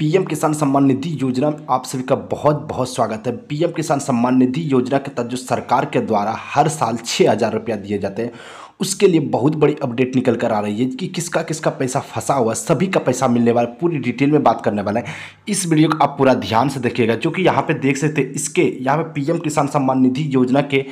PM किसान सम्मान निधि योजना में आप सभी का बहुत बहुत स्वागत है पीएम किसान सम्मान निधि योजना के तहत जो सरकार के द्वारा हर साल छः हज़ार रुपया दिए जाते हैं उसके लिए बहुत बड़ी अपडेट निकल कर आ रही है कि किसका किसका पैसा फंसा हुआ है सभी का पैसा मिलने वाला पूरी डिटेल में बात करने वाला है इस वीडियो को आप पूरा ध्यान से देखिएगा जो कि यहाँ पर देख सकते हैं इसके यहाँ पर पी किसान सम्मान निधि योजना के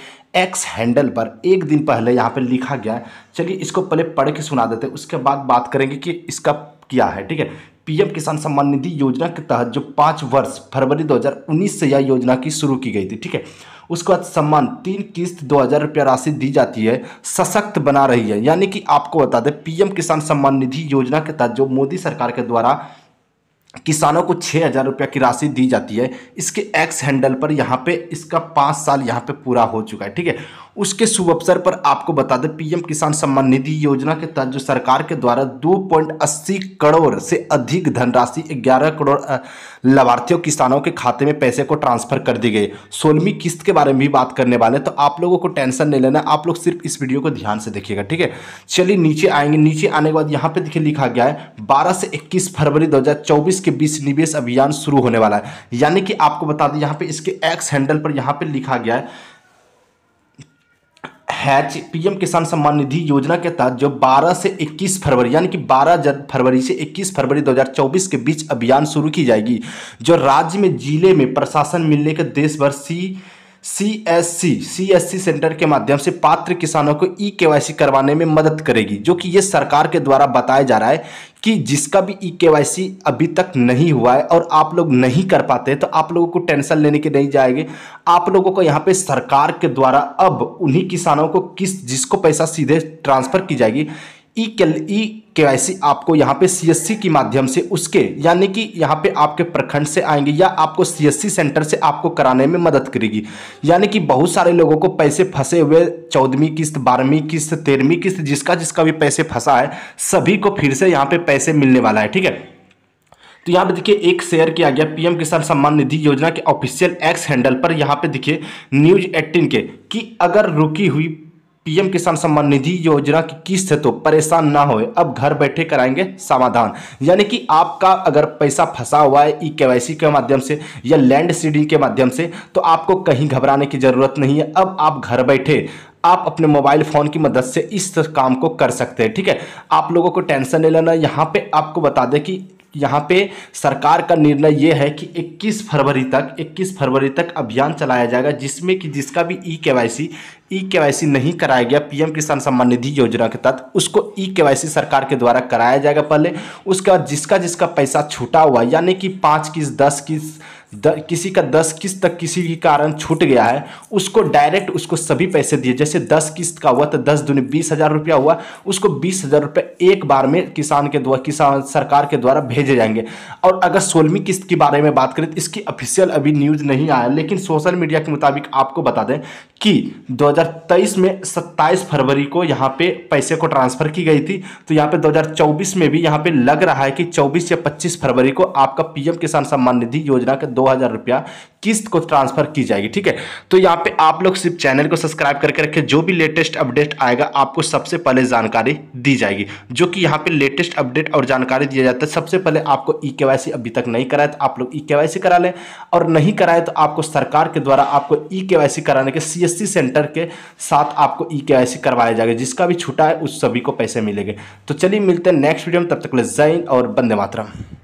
एक्स हैंडल पर एक दिन पहले यहाँ पर लिखा गया है चलिए इसको पहले पढ़ के सुना देते हैं उसके बाद बात करेंगे कि इसका किया है ठीक है पीएम किसान सम्मान निधि योजना के तहत जो पाँच वर्ष फरवरी 2019 से यह योजना की शुरू की गई थी ठीक है उसके बाद सम्मान तीन किस्त दो हज़ार रुपया राशि दी जाती है सशक्त बना रही है यानी कि आपको बता दें पीएम किसान सम्मान निधि योजना के तहत जो मोदी सरकार के द्वारा किसानों को छः हज़ार रुपया की राशि दी जाती है इसके एक्स हैंडल पर यहाँ पे इसका पाँच साल यहाँ पे पूरा हो चुका है ठीक है उसके शुभ अवसर पर आपको बता दें पीएम किसान सम्मान निधि योजना के तहत जो सरकार के द्वारा 2.80 करोड़ से अधिक धनराशि 11 करोड़ लाभार्थियों किसानों के खाते में पैसे को ट्रांसफर कर दी गई सोलहवीं किस्त के बारे में भी बात करने वाले तो आप लोगों को टेंशन नहीं लेना आप लोग सिर्फ इस वीडियो को ध्यान से देखिएगा ठीक है चलिए नीचे आएंगे नीचे आने के बाद यहाँ पे देखिए लिखा गया है बारह से इक्कीस फरवरी दो के बीच निवेश अभियान शुरू होने वाला है यानी कि आपको बता दें यहाँ पे इसके एक्स हैंडल पर यहाँ पे लिखा गया है पीएम किसान सम्मान निधि योजना के तहत जो 12 से 21 फरवरी यानी कि 12 फरवरी से 21 फरवरी 2024 के बीच अभियान शुरू की जाएगी जो राज्य में जिले में प्रशासन मिलने के देश भर सी सीएससी सीएससी सेंटर के माध्यम से पात्र किसानों को ई e सी करवाने में मदद करेगी जो कि ये सरकार के द्वारा बताया जा रहा है कि जिसका भी ई e सी अभी तक नहीं हुआ है और आप लोग नहीं कर पाते तो आप लोगों को टेंशन लेने के नहीं जाएगी आप लोगों को यहाँ पे सरकार के द्वारा अब उन्हीं किसानों को किस जिसको पैसा सीधे ट्रांसफर की जाएगी ई के ई के आपको यहाँ पे सीएससी के माध्यम से उसके यानी कि यहाँ पे आपके प्रखंड से आएंगे या आपको सीएससी सेंटर से आपको कराने में मदद करेगी यानी कि बहुत सारे लोगों को पैसे फंसे हुए चौदहवीं किस्त बारहवीं किस्त तेरहवीं किस्त जिसका जिसका भी पैसे फंसा है सभी को फिर से यहाँ पे पैसे मिलने वाला है ठीक है तो यहाँ पे देखिए एक शेयर किया गया पीएम किसान सम्मान निधि योजना के ऑफिशियल एक्स हैंडल पर यहाँ पे देखिए न्यूज 18 के कि अगर रुकी हुई पीएम किसान सम्मान निधि योजना की किस्त है तो परेशान ना होए अब घर बैठे कराएंगे समाधान यानी कि आपका अगर पैसा फंसा हुआ है ई केवाईसी के माध्यम से या लैंड सीडिंग के माध्यम से तो आपको कहीं घबराने की ज़रूरत नहीं है अब आप घर बैठे आप अपने मोबाइल फ़ोन की मदद से इस काम को कर सकते हैं ठीक है आप लोगों को टेंशन नहीं लेना यहाँ पे आपको बता दें कि यहाँ पे सरकार का निर्णय ये है कि 21 फरवरी तक 21 फरवरी तक अभियान चलाया जाएगा जिसमें कि जिसका भी ई के वाई सी ई के वाई सी नहीं कराया गया पीएम किसान सम्मान निधि योजना के तहत उसको ई के वाई सी सरकार के द्वारा कराया जाएगा पहले उसके बाद जिसका जिसका पैसा छूटा हुआ यानी कि पाँच किस्त दस किस्त द, किसी का दस किस्त तक किसी के कारण छूट गया है उसको डायरेक्ट उसको सभी पैसे दिए जैसे दस किस्त का हुआ तो दस दुनिया बीस हज़ार रुपया हुआ उसको बीस हज़ार रुपये एक बार में किसान के द्वारा किसान सरकार के द्वारा भेजे जाएंगे और अगर सोलहवीं किस्त के बारे में बात करें तो इसकी ऑफिशियल अभी न्यूज़ नहीं आया लेकिन सोशल मीडिया के मुताबिक आपको बता दें कि दो में सत्ताईस फरवरी को यहाँ पे पैसे को ट्रांसफ़र की गई थी तो यहाँ पे दो में भी यहाँ पे लग रहा है कि चौबीस या पच्चीस फरवरी को आपका पीएम किसान सम्मान निधि योजना का दो हज़ार रुपया किस्त को ट्रांसफर की जाएगी ठीक है तो यहाँ पे आप लोग सिर्फ चैनल को सब्सक्राइब करके रखें जो भी लेटेस्ट अपडेट आएगा आपको सबसे पहले जानकारी दी जाएगी जो कि यहाँ पे लेटेस्ट अपडेट और जानकारी दिया जाता है सबसे पहले आपको ई के अभी तक नहीं कराया तो आप लोग ई के करा लें और नहीं कराए तो आपको सरकार के द्वारा आपको ई के कराने के सी सेंटर के साथ आपको ई के करवाया जाएगा जिसका भी छुटा है उस सभी को पैसे मिलेंगे तो चलिए मिलते हैं नेक्स्ट वीडियो में तब तक ले जैन और बंदे मातरम